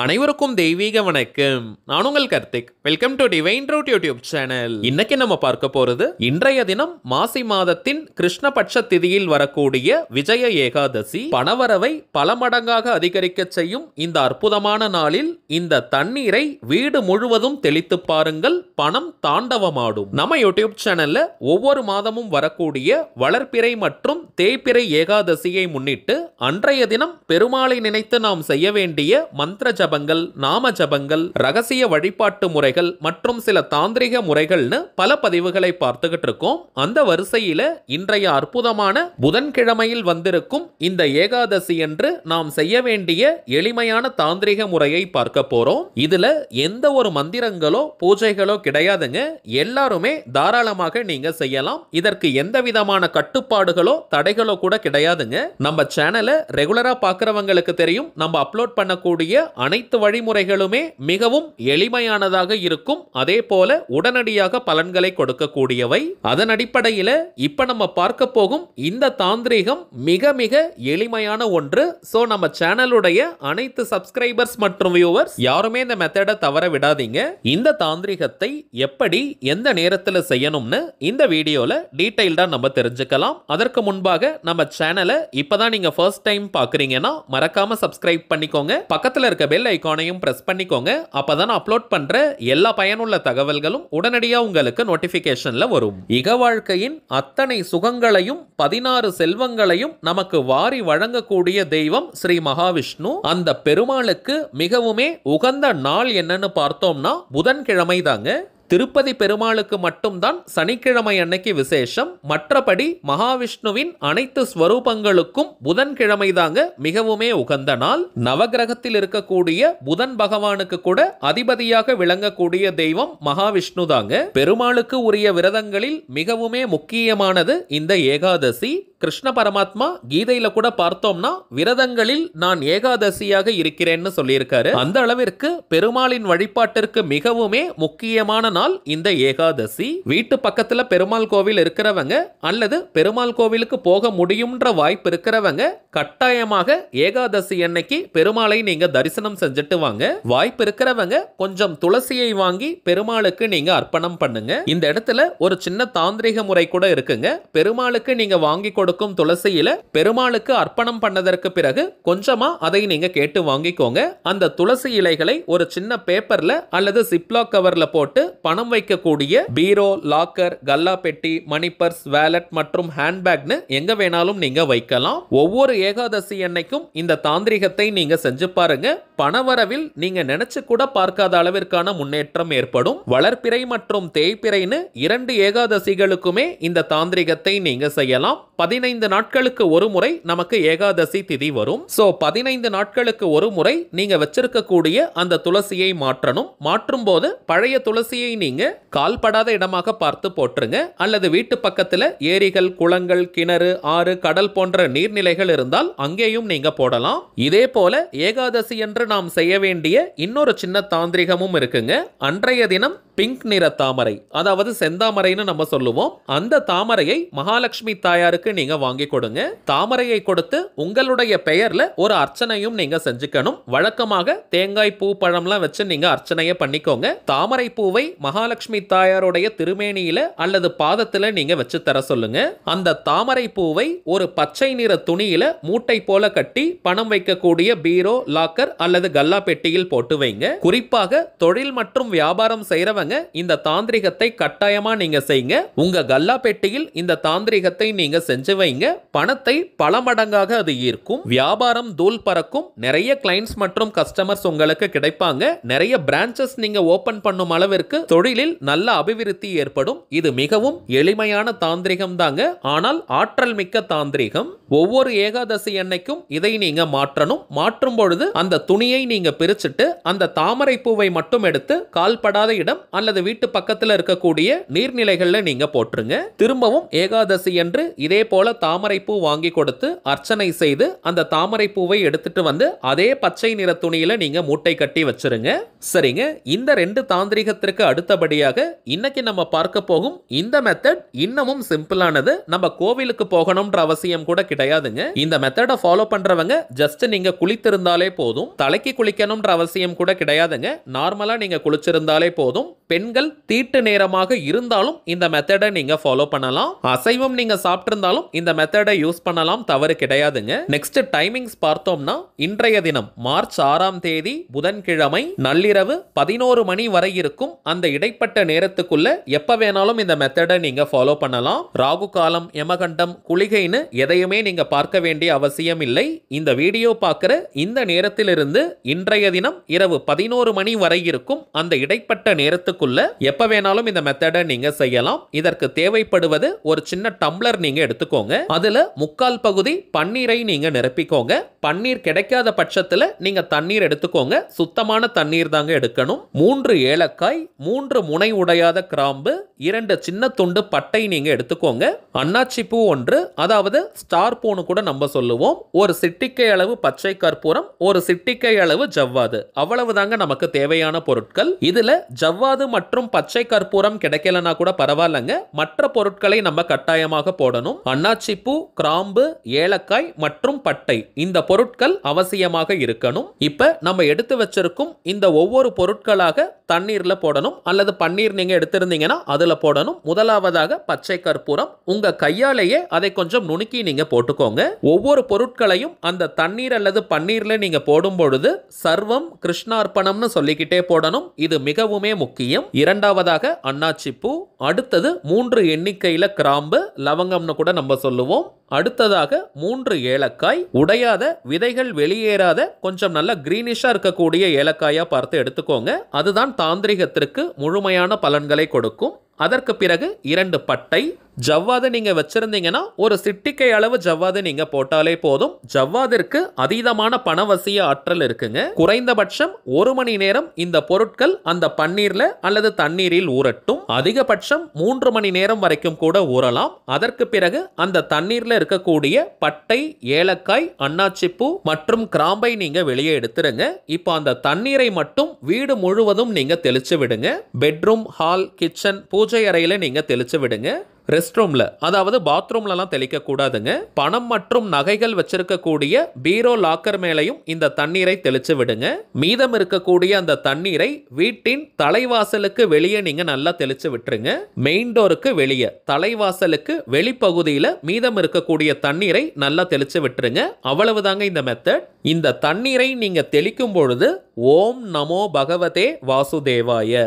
அனைவருக்கும் தெய்வீக வணக்கம் நான் உங்கள் Karthik welcome to divine root YouTube channel இன்னைக்கு நம்ம பார்க்க போறது இன்றைய தினம் மாசி மாதத்தின் கிருஷ்ணபட்ச திதியில் வரக்கூடிய விஜய ஏகாதசி பணவரவை பல மடங்காக அதிகரிக்க செய்யும் இந்த அற்புதமான நாளில் இந்த தண்ணீரை வீடு முழுவதும் தெளித்து பாருங்கள் பணம் தாண்டவமாடும் நம்ம யூடியூப் சேனல்ல ஒவ்வொரு மாதமும் வரக்கூடிய வளர்ப்பிறை மற்றும் தேய்ப்பிறை ஏகாதசியை முன்னிட்டு அன்றைய தினம் பெருமாளை நினைத்து நாம் செய்ய வேண்டிய மந்திர ஜபங்கள் நாம ஜபங்கள் ரகசிய வழிபாட்டு முறைகள் மற்றும் சில தாந்திரிக முறைகள்னு பல பதிவுகளை பார்த்துக்கிட்டு இருக்கோம் அந்த வரிசையில இன்றைய அற்புதமான புதன்கிழமையில் வந்திருக்கும் இந்த ஏகாதசி என்று நாம் செய்ய வேண்டிய எளிமையான தாந்திரிக முறையை பார்க்க போறோம் இதுல எந்த ஒரு மந்திரங்களோ பூஜைகளோ கிடையாதுங்க எல்லாருமே தாராளமாக நீங்க செய்யலாம் இதற்கு எந்த விதமான கட்டுப்பாடுகளோ தடைகளோ கூட கிடையாதுங்க நம்ம சேனலை ரெகுலரா பாக்குறவங்களுக்கு தெரியும் நம்ம அப்லோட் பண்ணக்கூடிய அனைத்து வழிமுறைகளுமே மிகவும் எளிமையானதாக இருக்கும் அதே போல உடனடியாக பலன்களை கொடுக்கக்கூடியவை அதன் அடிப்படையில் இப்போ நம்ம பார்க்க போகும் இந்த தாந்திரிகம் மிக மிக எளிமையான ஒன்று ஸோ நம்ம சேனலுடைய அனைத்து சப்ஸ்கிரைபர்ஸ் மற்றும் வியூவர்ஸ் யாருமே இந்த மெத்தடை தவற விடாதீங்க இந்த தாந்திரிகத்தை எப்படி எந்த நேரத்தில் செய்யணும்னு இந்த வீடியோவில் டீட்டெயில்டாக நம்ம தெரிஞ்சுக்கலாம் அதற்கு முன்பாக நம்ம சேனலை இப்போ தான் நீங்கள் ஃபர்ஸ்ட் டைம் பார்க்குறீங்கன்னா மறக்காம சப்ஸ்கிரைப் பண்ணிக்கோங்க பக்கத்தில் இருக்க பெல் பெல் ஐக்கானையும் ப்ரெஸ் பண்ணிக்கோங்க அப்போ தான் அப்லோட் பண்ணுற எல்லா பயனுள்ள தகவல்களும் உடனடியாக உங்களுக்கு நோட்டிஃபிகேஷனில் வரும் இக வாழ்க்கையின் அத்தனை சுகங்களையும் பதினாறு செல்வங்களையும் நமக்கு வாரி வழங்கக்கூடிய தெய்வம் ஸ்ரீ மகாவிஷ்ணு அந்த பெருமாளுக்கு மிகவுமே உகந்த நாள் என்னன்னு பார்த்தோம்னா புதன்கிழமை தாங்க திருப்பதி பெருமாளுக்கு மட்டும்தான் சனிக்கிழமை அன்னைக்கு விசேஷம் மற்றபடி மகாவிஷ்ணுவின் அனைத்து ஸ்வரூபங்களுக்கும் புதன்கிழமை தாங்க மிகவுமே உகந்த நாள் நவகிரகத்தில் இருக்கக்கூடிய புதன் பகவானுக்கு கூட அதிபதியாக விளங்கக்கூடிய தெய்வம் மகாவிஷ்ணு தாங்க பெருமாளுக்கு உரிய விரதங்களில் மிகவுமே முக்கியமானது இந்த ஏகாதசி கிருஷ்ண பரமாத்மா கீதையில கூட பார்த்தோம்னா விரதங்களில் நான் ஏகாதசியாக இருக்கிறேன்னு சொல்லியிருக்காரு அந்த அளவிற்கு பெருமாளின் வழிபாட்டிற்கு மிகவுமே முக்கியமான நாள் இந்த ஏகாதசி வீட்டு பக்கத்துல பெருமாள் கோவில் இருக்கிறவங்க அல்லது பெருமாள் கோவிலுக்கு போக முடியும்ன்ற வாய்ப்பு இருக்கிறவங்க கட்டாயமாக ஏகாதசி அன்னைக்கு பெருமாளை நீங்க தரிசனம் செஞ்சுட்டு வாங்க வாய்ப்பு இருக்கிறவங்க கொஞ்சம் துளசியை வாங்கி பெருமாளுக்கு நீங்க அர்ப்பணம் பண்ணுங்க இந்த இடத்துல ஒரு சின்ன தாந்திரிக முறை கூட இருக்குங்க பெருமாளுக்கு நீங்க வாங்கி கொடு கொடுக்கும் துளசியில பெருமாளுக்கு அர்ப்பணம் பண்ணதற்கு பிறகு கொஞ்சமா அதை நீங்க கேட்டு வாங்கிக்கோங்க அந்த துளசி இலைகளை ஒரு சின்ன பேப்பர்ல அல்லது சிப்லாக் கவர்ல போட்டு பணம் வைக்கக்கூடிய பீரோ லாக்கர் கல்லா பெட்டி மணி பர்ஸ் வேலட் மற்றும் ஹேண்ட்பேக்னு எங்க வேணாலும் நீங்க வைக்கலாம் ஒவ்வொரு ஏகாதசி அன்னைக்கும் இந்த தாந்திரிகத்தை நீங்க செஞ்சு பாருங்க பணவரவில் நீங்க நினைச்சு கூட பார்க்காத அளவிற்கான முன்னேற்றம் ஏற்படும் வளர்ப்பிறை மற்றும் தேய்ப்பிறைன்னு இரண்டு ஏகாதசிகளுக்குமே இந்த தாந்திரிகத்தை நீங்க செய்யலாம் பதினெட்டு பதினைந்து நாட்களுக்கு ஒரு முறை நமக்கு ஏகாதசி திதி வரும் சோ பதினைந்து நாட்களுக்கு ஒரு முறை நீங்க வச்சிருக்கக்கூடிய அந்த துளசியை மாற்றணும் மாற்றும் போது பழைய துளசியை நீங்க கால்படாத இடமாக பார்த்து போட்டுருங்க அல்லது வீட்டு பக்கத்துல ஏரிகள் குளங்கள் கிணறு ஆறு கடல் போன்ற நீர்நிலைகள் இருந்தால் அங்கேயும் நீங்க போடலாம் இதே போல ஏகாதசி என்று நாம் செய்ய வேண்டிய இன்னொரு சின்ன தாந்திரிகமும் இருக்குங்க அன்றைய தினம் பிங்க் நிற தாமரை அதாவது செந்தாமரைன்னு நம்ம சொல்லுவோம் அந்த தாமரையை மகாலட்சுமி தாயாருக்கு நீங்க வாங்கி கொடுங்க தாமரையை கொடுத்து உங்களுடைய பெயர்ல ஒரு அர்ச்சனையும் நீங்க செஞ்சுக்கணும் வழக்கமாக தேங்காய் பூ பழம்லாம் வச்சு நீங்க அர்ச்சனையை பண்ணிக்கோங்க தாமரை பூவை மகாலட்சுமி தாயாருடைய திருமேனியில அல்லது பாதத்துல நீங்க வச்சு தர சொல்லுங்க அந்த தாமரை பூவை ஒரு பச்சை நிற துணியில மூட்டை போல கட்டி பணம் வைக்கக்கூடிய பீரோ லாக்கர் அல்லது கல்லா பெட்டியில் போட்டு வைங்க குறிப்பாக தொழில் மற்றும் வியாபாரம் செய்யறவங்க சொல்றாங்க இந்த தாந்திரிகத்தை கட்டாயமா நீங்க செய்யுங்க உங்க கல்லா பெட்டியில் இந்த தாந்திரிகத்தை நீங்க செஞ்சு வைங்க பணத்தை பல மடங்காக அது ஈர்க்கும் வியாபாரம் தூள் பறக்கும் நிறைய கிளைண்ட்ஸ் மற்றும் கஸ்டமர்ஸ் உங்களுக்கு கிடைப்பாங்க நிறைய பிரான்ச்சஸ் நீங்க ஓபன் பண்ணும் அளவிற்கு தொழிலில் நல்ல அபிவிருத்தி ஏற்படும் இது மிகவும் எளிமையான தாந்திரிகம் தாங்க ஆனால் ஆற்றல் மிக்க தாந்திரிகம் ஒவ்வொரு ஏகாதசி அன்னைக்கும் இதை நீங்க மாற்றணும் மாற்றும் பொழுது அந்த துணியை நீங்க பிரிச்சுட்டு அந்த தாமரை பூவை மட்டும் எடுத்து கால்படாத இடம் அல்லது வீட்டு பக்கத்தில் இருக்கக்கூடிய நீர்நிலைகளில் நீங்கள் போட்டுருங்க திரும்பவும் ஏகாதசி என்று இதே போல தாமரைப்பூ வாங்கி கொடுத்து அர்ச்சனை செய்து அந்த தாமரைப்பூவை எடுத்துட்டு வந்து அதே பச்சை நிற துணியில் நீங்கள் மூட்டை கட்டி வச்சிருங்க சரிங்க இந்த ரெண்டு தாந்திரிகத்திற்கு அடுத்தபடியாக இன்னைக்கு நம்ம பார்க்க போகும் இந்த மெத்தட் இன்னமும் சிம்பிளானது நம்ம கோவிலுக்கு போகணும்ன்ற அவசியம் கூட கிடையாதுங்க இந்த மெத்தடை ஃபாலோ பண்றவங்க ஜஸ்ட் நீங்க குளித்திருந்தாலே போதும் தலைக்கு குளிக்கணும்ன்ற அவசியம் கூட கிடையாதுங்க நார்மலா நீங்க குளிச்சிருந்தாலே போதும் பெண்கள் தீட்டு நேரமாக இருந்தாலும் இந்த மெத்தடை நீங்க ஃபாலோ பண்ணலாம் அசைவம் நீங்க சாப்பிட்டிருந்தாலும் இந்த மெத்தடை யூஸ் பண்ணலாம் தவறு கிடையாதுங்க நெக்ஸ்ட் டைமிங்ஸ் பார்த்தோம்னா இன்றைய தினம் மார்ச் ஆறாம் தேதி புதன்கிழமை நள்ளிரவு பதினோரு மணி வரை இருக்கும் அந்த இடைப்பட்ட நேரத்துக்குள்ள எப்ப வேணாலும் இந்த மெத்தடை நீங்க ஃபாலோ பண்ணலாம் ராகு காலம் எமகண்டம் குளிகைன்னு எதையுமே நீங்க பார்க்க வேண்டிய அவசியம் இல்லை இந்த வீடியோ பார்க்கிற இந்த நேரத்திலிருந்து இன்றைய தினம் இரவு பதினோரு மணி வரை இருக்கும் அந்த இடைப்பட்ட நேரத்துக்கு நிமிஷத்துக்குள்ள எப்ப வேணாலும் இந்த மெத்தடை நீங்க செய்யலாம் இதற்கு தேவைப்படுவது ஒரு சின்ன டம்ளர் நீங்க எடுத்துக்கோங்க அதுல முக்கால் பகுதி பன்னீரை நீங்க நிரப்பிக்கோங்க பன்னீர் கிடைக்காத பட்சத்துல நீங்க தண்ணீர் எடுத்துக்கோங்க சுத்தமான தண்ணீர் தாங்க எடுக்கணும் மூன்று ஏலக்காய் மூன்று முனை உடையாத கிராம்பு இரண்டு சின்ன துண்டு பட்டை நீங்க எடுத்துக்கோங்க அன்னாச்சி பூ ஒன்று அதாவது ஸ்டார் பூனு கூட நம்ம சொல்லுவோம் ஒரு சிட்டிக்கை அளவு பச்சை கற்பூரம் ஒரு சிட்டிக்கை அளவு ஜவ்வாது அவ்வளவுதாங்க நமக்கு தேவையான பொருட்கள் இதுல ஜவ்வாது மற்றும் பச்சை கற்பூரம் கிடைக்கலனா கூட பரவாயில்லைங்க மற்ற பொருட்களை நம்ம கட்டாயமாக போடணும் அன்னாச்சிப்பூ கிராம்பு ஏலக்காய் மற்றும் பட்டை இந்த பொருட்கள் அவசியமாக இருக்கணும் இப்ப நம்ம எடுத்து வச்சிருக்கும் இந்த ஒவ்வொரு பொருட்களாக தண்ணீரில் போடணும் அல்லது பன்னீர் நீங்கள் எடுத்திருந்தீங்கன்னா அதில் போடணும் முதலாவதாக பச்சை கற்பூரம் உங்கள் கையாலேயே அதை கொஞ்சம் நுணுக்கி நீங்கள் போட்டுக்கோங்க ஒவ்வொரு பொருட்களையும் அந்த தண்ணீர் அல்லது பன்னீரில் நீங்கள் போடும் பொழுது சர்வம் கிருஷ்ணார்ப்பணம்னு சொல்லிக்கிட்டே போடணும் இது மிகவுமே முக்கியம் இரண்டாவதாக அண்ணாச்சி பூ அடுத்தது மூன்று எண்ணிக்கையில் கிராம்பு லவங்கம்னு கூட நம்ம சொல்லுவோம் அடுத்ததாக மூன்று ஏலக்காய் உடையாத விதைகள் வெளியேறாத கொஞ்சம் நல்ல கிரீனிஷாக இருக்கக்கூடிய ஏலக்காயாக பார்த்து எடுத்துக்கோங்க அதுதான் தாந்திரிகத்திற்கு முழுமையான பலன்களை கொடுக்கும் அதற்கு பிறகு இரண்டு பட்டை ஜவ்வாது நீங்கள் வச்சுருந்தீங்கன்னா ஒரு சிட்டிக்கை அளவு ஜவ்வாது நீங்கள் போட்டாலே போதும் ஜவ்வாதிற்கு அதீதமான பணவசிய ஆற்றல் இருக்குங்க குறைந்தபட்சம் ஒரு மணி நேரம் இந்த பொருட்கள் அந்த பன்னீரில் அல்லது தண்ணீரில் ஊறட்டும் அதிகபட்சம் மூன்று மணி நேரம் வரைக்கும் கூட ஊறலாம் அதற்கு பிறகு அந்த தண்ணீரில் இருக்கக்கூடிய பட்டை ஏலக்காய் அன்னாச்சிப்பூ மற்றும் கிராம்பை நீங்கள் வெளியே எடுத்துருங்க இப்போ அந்த தண்ணீரை மட்டும் வீடு முழுவதும் நீங்கள் தெளிச்சு விடுங்க பெட்ரூம் ஹால் கிச்சன் பூஜை பூஜை அறையில் நீங்கள் தெளித்து விடுங்க ரெஸ்ட் ரூமில் அதாவது பாத்ரூம்லலாம் தெளிக்கக்கூடாதுங்க பணம் மற்றும் நகைகள் வச்சிருக்கக்கூடிய பீரோ லாக்கர் மேலையும் இந்த தண்ணீரை தெளித்து விடுங்க மீதம் இருக்கக்கூடிய அந்த தண்ணீரை வீட்டின் தலைவாசலுக்கு வெளியே நீங்கள் நல்லா தெளித்து விட்டுருங்க மெயின் டோருக்கு வெளியே தலைவாசலுக்கு வெளிப்பகுதியில் மீதம் இருக்கக்கூடிய தண்ணீரை நல்லா தெளித்து விட்டுருங்க அவ்வளவுதாங்க இந்த மெத்தட் இந்த தண்ணீரை நீங்கள் தெளிக்கும் பொழுது ஓம் நமோ பகவதே வாசுதேவாய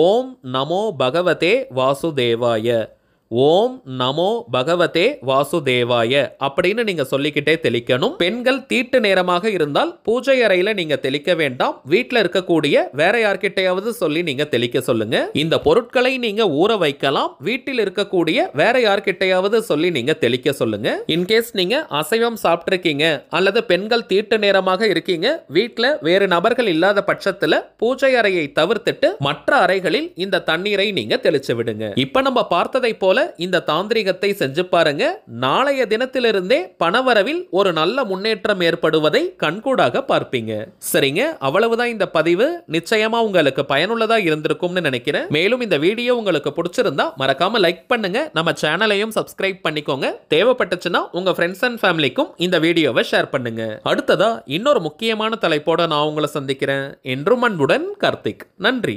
ஓம் நமோ பகவதே வாசுதேவாய ஓம் நமோ பகவதே வாசுதேவாய அப்படின்னு நீங்க சொல்லிக்கிட்டே தெளிக்கணும் பெண்கள் தீட்டு நேரமாக இருந்தால் பூஜை அறையில நீங்க தெளிக்க வேண்டாம் வீட்டில் இருக்கக்கூடிய வேற யார்கிட்டையாவது சொல்லி நீங்க தெளிக்க சொல்லுங்க இந்த பொருட்களை நீங்க ஊற வைக்கலாம் வீட்டில் இருக்கக்கூடிய வேற யார்கிட்டையாவது சொல்லி நீங்க தெளிக்க சொல்லுங்க இன்கேஸ் நீங்க அசைவம் சாப்பிட்ருக்கீங்க அல்லது பெண்கள் தீட்டு நேரமாக இருக்கீங்க வீட்டில் வேறு நபர்கள் இல்லாத பட்சத்தில் பூஜை அறையை தவிர்த்துட்டு மற்ற அறைகளில் இந்த தண்ணீரை நீங்க தெளிச்சு விடுங்க இப்ப நம்ம பார்த்ததை போல போல இந்த தாந்திரிகத்தை செஞ்சு பாருங்க நாளைய தினத்திலிருந்தே பணவரவில் ஒரு நல்ல முன்னேற்றம் ஏற்படுவதை கண்கூடாக பார்ப்பீங்க சரிங்க அவ்வளவுதான் இந்த பதிவு நிச்சயமா உங்களுக்கு பயனுள்ளதா இருந்திருக்கும்னு நினைக்கிறேன் மேலும் இந்த வீடியோ உங்களுக்கு பிடிச்சிருந்தா மறக்காம லைக் பண்ணுங்க நம்ம சேனலையும் சப்ஸ்கிரைப் பண்ணிக்கோங்க தேவைப்பட்டுச்சுன்னா உங்க ஃப்ரெண்ட்ஸ் அண்ட் ஃபேமிலிக்கும் இந்த வீடியோவை ஷேர் பண்ணுங்க அடுத்ததா இன்னொரு முக்கியமான தலைப்போட நான் உங்களை சந்திக்கிறேன் என்றும் அன்புடன் கார்த்திக் நன்றி